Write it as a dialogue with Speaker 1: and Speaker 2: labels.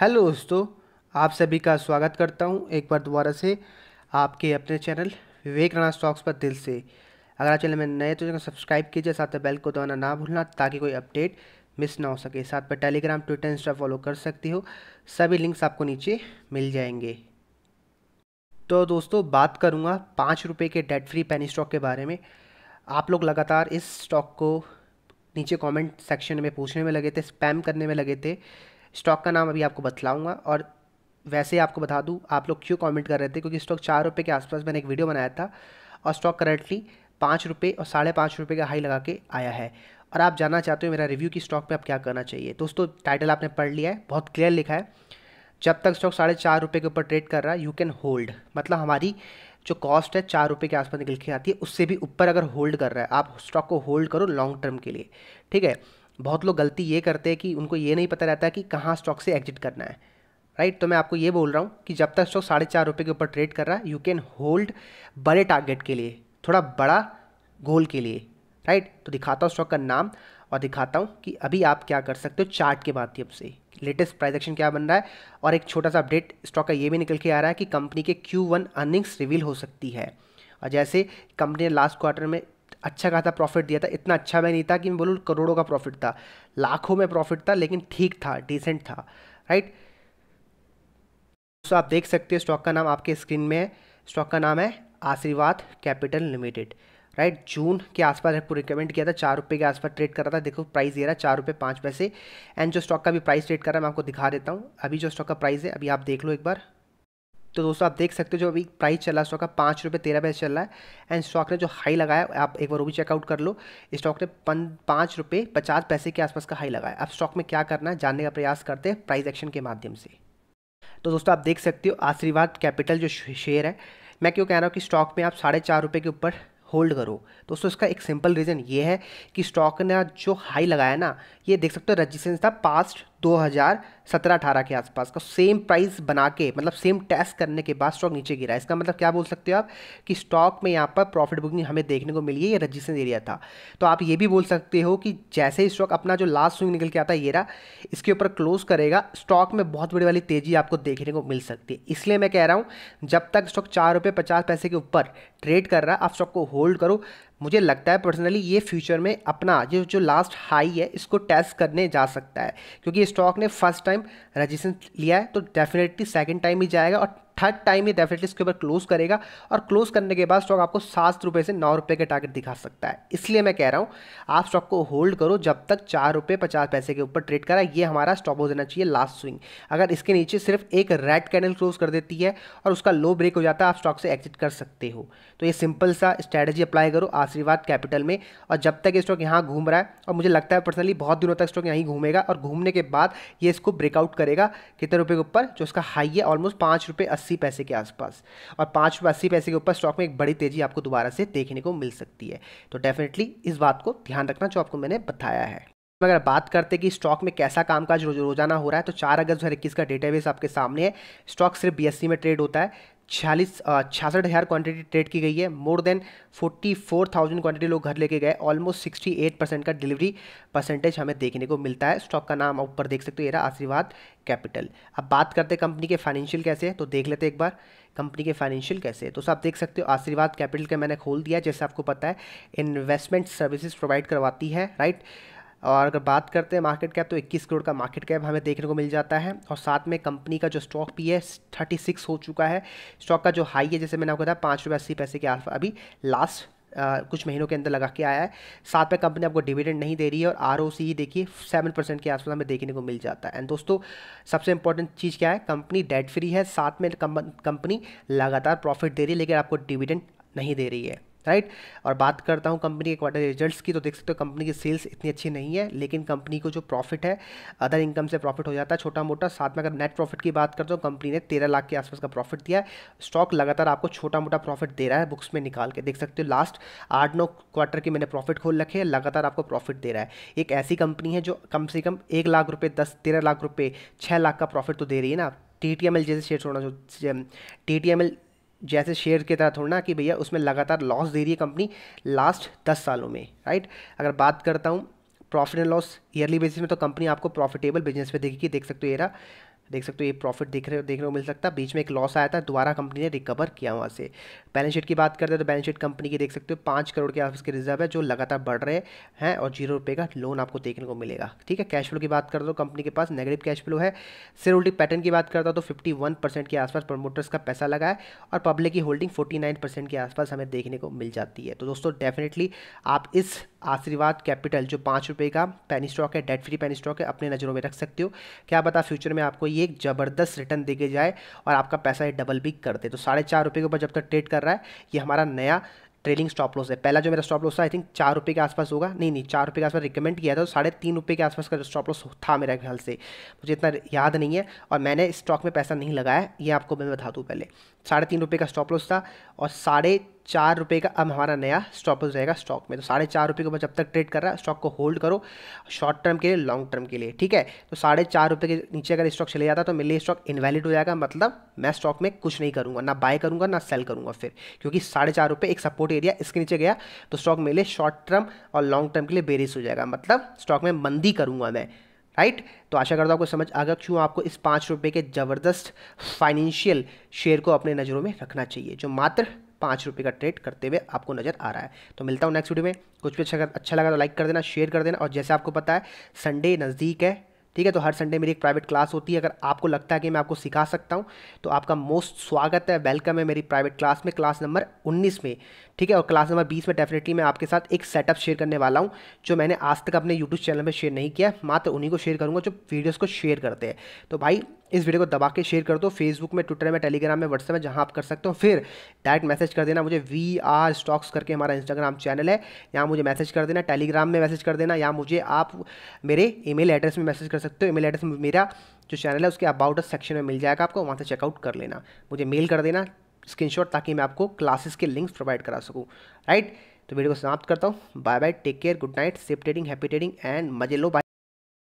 Speaker 1: Hello दोस्तों आप सभी का स्वागत करता हूं एक बार दोबारा से आपके अपने चैनल विवेक राणा स्टॉक्स पर दिल से अगर आप चैनल में नए तो सब्सक्राइब कीजिए साथ में बेल को दबाना ना भूलना ताकि कोई अपडेट मिस ना हो सके साथ में टेलीग्राम ट्विटर इंस्टा फॉलो कर सकती हो सभी लिंक्स आपको नीचे मिल जाएंगे तो दोस्तों बात करूँगा पाँच रुपये के डेट फ्री पेनी स्टॉक के बारे में आप लोग लगातार इस स्टॉक को नीचे कमेंट सेक्शन में पूछने में लगे थे स्पैम करने में लगे थे स्टॉक का नाम अभी आपको बतलाऊँगा और वैसे आपको बता दूँ आप लोग क्यों कमेंट कर रहे थे क्योंकि स्टॉक चार रुपये के आसपास मैंने एक वीडियो बनाया था और स्टॉक करेंटली पाँच रुपये और साढ़े पाँच रुपये का हाई लगा के आया है और आप जानना चाहते हो मेरा रिव्यू की स्टॉक पे आप क्या करना चाहिए दोस्तों टाइटल आपने पढ़ लिया है बहुत क्लियर लिखा है जब तक स्टॉक साढ़े चार रुपये के ऊपर ट्रेड कर रहा है यू कैन होल्ड मतलब हमारी जो कॉस्ट है चार रुपये के आसपास निकल के आती है उससे भी ऊपर अगर होल्ड कर रहा है आप स्टॉक को होल्ड करो लॉन्ग टर्म के लिए ठीक है बहुत लोग गलती ये करते हैं कि उनको ये नहीं पता रहता कि कहाँ स्टॉक से एग्जिट करना है राइट तो मैं आपको ये बोल रहा हूँ कि जब तक स्टॉक साढ़े चार रुपये के ऊपर ट्रेड कर रहा है यू कैन होल्ड बड़े टारगेट के लिए थोड़ा बड़ा गोल के लिए राइट तो दिखाता हूँ स्टॉक का नाम और दिखाता हूँ कि अभी आप क्या कर सकते हो चार्ट के माध्यम से लेटेस्ट प्राइस एक्शन क्या बन रहा है और एक छोटा सा अपडेट स्टॉक का ये भी निकल के आ रहा है कि कंपनी के वन अर्निंग्स रिवील हो सकती है और जैसे कंपनी ने लास्ट क्वार्टर में अच्छा खासा प्रॉफिट दिया था इतना अच्छा मैं नहीं था कि मैं बोलूँ करोड़ों का प्रॉफिट था लाखों में प्रॉफिट था लेकिन ठीक था डिसेंट था राइट दोस्तों आप देख सकते हो स्टॉक का नाम आपके स्क्रीन में है स्टॉक का नाम है आशीर्वाद कैपिटल लिमिटेड राइट जून के आसपास आपको रिकमेंड किया था चार रुपये के आसपास ट्रेड कर रहा था देखो प्राइस दे रहा है चार रुपये पाँच पैसे एंड जो स्टॉक का भी प्राइस ट्रेड कर रहा है मैं आपको दिखा देता हूँ अभी जो स्टॉक का प्राइस है अभी आप देख लो एक बार तो दोस्तों आप देख सकते हो जो अभी प्राइस चल रहा है स्टॉक का पाँच रुपये तेरह पैसे चल रहा है एंड स्टॉक ने जो हाई लगाया आप एक बार वो भी चेकआउट कर लो स्टॉक ने पन पाँच रुपये पचास पैसे के आसपास का हाई लगाया अब स्टॉक में क्या करना है जानने का प्रयास करते हैं प्राइस एक्शन के माध्यम से तो दोस्तों आप देख सकते हो आशीर्वाद कैपिटल जो शेयर है मैं क्यों कह रहा हूँ कि स्टॉक में आप साढ़े चार रुपये के ऊपर होल्ड करो दोस्तों इसका एक सिंपल रीज़न ये है कि स्टॉक ने जो हाई लगाया ना ये देख सकते हो रजिस्टेंस था पास्ट दो हज़ार सत्रह अठारह के आसपास का सेम प्राइस बना के मतलब सेम टेस्ट करने के बाद स्टॉक नीचे गिरा इसका मतलब क्या बोल सकते हो आप कि स्टॉक में यहाँ पर प्रॉफिट बुकिंग हमें देखने को मिली है ये रजिस्ट्रेशन एरिया था तो आप ये भी बोल सकते हो कि जैसे ही स्टॉक अपना जो लास्ट स्विंग निकल के आता है ये रहा इसके ऊपर क्लोज करेगा स्टॉक में बहुत बड़ी वाली तेज़ी आपको देखने को मिल सकती है इसलिए मैं कह रहा हूँ जब तक स्टॉक चार रुपये पचास पैसे के ऊपर ट्रेड कर रहा है आप स्टॉक को होल्ड करो मुझे लगता है पर्सनली ये फ्यूचर में अपना ये जो लास्ट हाई है इसको टेस्ट करने जा सकता है क्योंकि स्टॉक ने फर्स्ट टाइम रजिस्ट्रेशन लिया है तो डेफिनेटली सेकेंड टाइम ही जाएगा और थर्ड टाइम ये डेफिनेटली इसके ऊपर क्लोज करेगा और क्लोज करने के बाद स्टॉक आपको सात रुपये से नौ रुपये के टारगेट दिखा सकता है इसलिए मैं कह रहा हूँ आप स्टॉक को होल्ड करो जब तक चार रुपये पचास पैसे के ऊपर ट्रेड करा ये हमारा स्टॉप हो जाना चाहिए लास्ट स्विंग अगर इसके नीचे सिर्फ एक रेड कैंडल क्लोज कर देती है और उसका लो ब्रेक हो जाता है आप स्टॉक से एग्जिट कर सकते हो तो ये सिंपल सा स्ट्रैटेजी अप्लाई करो आशीर्वाद कैपिटल में और जब तक ये स्टॉक यहाँ घूम रहा है और मुझे लगता है पर्सनली बहुत दिनों तक स्टॉक यहीं घूमेगा और घूमने के बाद ये इसको ब्रेकआउट करेगा कितने रुपये के ऊपर जो इसका हाई है ऑलमोस्ट पाँच रुपये अस्सी पैसे के आसपास और पाँच रुपये अस्सी पैसे के ऊपर स्टॉक में एक बड़ी तेज़ी आपको दोबारा से देखने को मिल सकती है तो डेफिनेटली इस बात को ध्यान रखना जो आपको मैंने बताया है अगर बात करते कि स्टॉक में कैसा कामकाज रोजाना हो रहा है तो चार अगस्त दो इक्कीस का डेटाबेस आपके सामने है स्टॉक सिर्फ बीएससी e में ट्रेड होता है छियालीस छियासठ हज़ार क्वान्टिटी ट्रेड की गई है more than forty four thousand quantity लोग घर लेके गए ऑलमोस्ट सिक्सटी एट परसेंट का डिलीवरी परसेंटेज हमें देखने को मिलता है स्टॉक का नाम ऊपर देख सकते हो येरा आशीर्वाद कैपिटल अब बात करते हैं कंपनी के फाइनेंशियल कैसे हैं तो देख लेते एक बार कंपनी के फाइनेंशियल कैसे है तो आप देख सकते हो आशीर्वाद कैपिटल का मैंने खोल दिया जैसे आपको पता है इन्वेस्टमेंट सर्विसेज प्रोवाइड करवाती है राइट right? और अगर बात करते हैं मार्केट कैप तो 21 करोड़ का मार्केट कैप हमें देखने को मिल जाता है और साथ में कंपनी का जो स्टॉक भी है थर्टी हो चुका है स्टॉक का जो हाई है जैसे मैंने आपको बताया पाँच रुपये अस्सी पैसे के आस अभी लास्ट आ, कुछ महीनों के अंदर लगा के आया है साथ में कंपनी आपको डिविडेंड नहीं दे रही है और आर ही देखिए सेवन परसेंट के आसपास हमें देखने को मिल जाता है एंड दोस्तों सबसे इंपॉर्टेंट चीज़ क्या है कंपनी डेट फ्री है साथ में कंपनी लगातार प्रॉफिट दे रही है लेकिन आपको डिविडेंड नहीं दे रही है राइट और बात करता हूँ कंपनी के क्वार्टर रिजल्ट्स की तो देख सकते हो कंपनी की सेल्स इतनी अच्छी नहीं है लेकिन कंपनी को जो प्रॉफिट है अदर इनकम से प्रॉफिट हो जाता है छोटा मोटा साथ में अगर नेट प्रॉफिट की बात करते हो कंपनी ने तेरह लाख के आसपास का प्रॉफिट दिया है स्टॉक लगातार आपको छोटा मोटा प्रॉफिट दे रहा है बुक्स में निकाल के देख सकते हो लास्ट आठ नौ क्वार्टर के मैंने प्रॉफिट खोल रखे हैं लगातार आपको प्रॉफिट दे रहा है एक ऐसी कंपनी है जो कम से कम एक लाख रुपये दस तेरह लाख रुपये छः लाख का प्रॉफिट तो दे रही है ना टी टी एम एल जैसे शेयर छोड़ना जो टी टी एम एल जैसे शेयर की तरह थोड़ा ना कि भैया उसमें लगातार लॉस दे रही है कंपनी लास्ट दस सालों में राइट अगर बात करता हूँ profit and loss yearly basis में तो कंपनी आपको प्रॉफिटेबल बिजनेस पे देखेगी देख सकते हो ये रहा देख सकते हो ये प्रॉफिट देख रहे हो देखने को मिल सकता है बीच में एक लॉस आया था दोबारा कंपनी ने रिकवर किया वहाँ से बैलेंस शीट की बात करते हैं तो बैलेंस शीट कंपनी की देख सकते हो पाँच करोड़ के आसपास के रिजर्व है जो लगातार बढ़ रहे हैं और जीरो रुपये का लोन आपको देखने को मिलेगा ठीक है कैश फ्लो की बात करते हो कंपनी के पास नेगेटिव कैश फ्लो है सिर होल्डिंग पैटर्न की बात करता हूँ तो फिफ्टी के आसपास प्रमोटर्स का पैसा लगा है और पब्लिक की होल्डिंग फोर्टी के आसपास हमें देखने को मिल जाती है तो दोस्तों डेफिनेटली आप इस आशीर्वाद कैपिटल जो पाँच रुपये का पेनी स्टॉक है डेट फ्री पेनी स्टॉक है अपने नज़रों में रख सकते हो क्या बता फ्यूचर में आपको ये एक ज़बरदस्त रिटर्न देके जाए और आपका पैसा ये डबल भी कर दे तो साढ़े चार रुपये के ऊपर जब तक ट्रेड कर रहा है ये हमारा नया ट्रेडिंग स्टॉप लॉस है पहला जो मेरा स्टॉप लॉस था आई थिंक चार रुपये के आसपास होगा नहीं नहीं चार रुपये के आसपास रिकमेंड किया था तो साढ़े तीन रुपये के आसपास का जो स्टॉप लॉस था मेरे ख्याल से मुझे इतना याद नहीं है और मैंने स्टॉक में पैसा नहीं लगाया ये आपको मैं बता दूँ पहले साढ़े तीन रुपये का स्टॉप लॉस था और साढ़े चार रुपये का अब हमारा नया स्टॉप रहेगा स्टॉक में तो साढ़े चार रुपये के ऊपर जब तक ट्रेड कर रहा है स्टॉक को होल्ड करो शॉर्ट टर्म के लिए लॉन्ग टर्म के लिए ठीक है तो साढ़े चार रुपये के नीचे अगर स्टॉक चले जाता तो मेरे लिए स्टॉक इन्वैलिड हो जाएगा मतलब मैं स्टॉक में कुछ नहीं करूँगा ना बाय करूँगा ना सेल करूँगा फिर क्योंकि साढ़े चार रुपये एक सपोर्ट एरिया इसके नीचे गया तो स्टॉक मेरे लिए शॉर्ट टर्म और लॉन्ग टर्म के लिए बेरिस हो जाएगा मतलब स्टॉक में मंदी करूँगा मैं राइट right? तो आशा करता हूँ आपको समझ आ गया क्यों आपको इस पाँच रुपये के ज़बरदस्त फाइनेंशियल शेयर को अपने नज़रों में रखना चाहिए जो मात्र पाँच रुपये का ट्रेड करते हुए आपको नजर आ रहा है तो मिलता हूँ नेक्स्ट वीडियो में कुछ भी अच्छा अच्छा लगा तो लाइक कर देना शेयर कर देना और जैसे आपको पता है संडे नज़दीक है ठीक है तो हर संडे मेरी एक प्राइवेट क्लास होती है अगर आपको लगता है कि मैं आपको सिखा सकता हूँ तो आपका मोस्ट स्वागत है वेलकम है मेरी प्राइवेट क्लास में क्लास नंबर उन्नीस में ठीक है और क्लास नंबर बीस में डेफिनेटली मैं आपके साथ एक सेटअप शेयर करने वाला हूँ जो मैंने आज तक अपने यूट्यूब चैनल में शेयर नहीं किया मात्र उन्हीं को शेयर करूँगा जो वीडियोज़ को शेयर करते हैं तो भाई इस वीडियो को दबा के शेयर कर दो फेसबुक में ट्विटर में टेलीग्राम में व्हाट्सएप में जहाँ आप कर सकते हो फिर डायरेक्ट मैसेज कर देना मुझे वी आर स्टॉक्स करके हमारा इंस्टाग्राम चैनल है यहाँ मुझे मैसेज कर देना टेलीग्राम में मैसेज कर देना या मुझे आप मेरे ईमेल एड्रेस में मैसेज कर सकते हो ईमेल एड्रेस मेरा जो चैनल है उसके अबाउट सेक्शन में मिल जाएगा आपको वहाँ से चेकआउट कर लेना मुझे मेल कर देना स्क्रीनशॉट ताकि मैं आपको क्लासेस के लिंक्स प्रोवाइड करा सकूँ राइट तो वीडियो को समाप्त करता हूँ bye bye take care good night safe trading happy trading and मजे लो बाय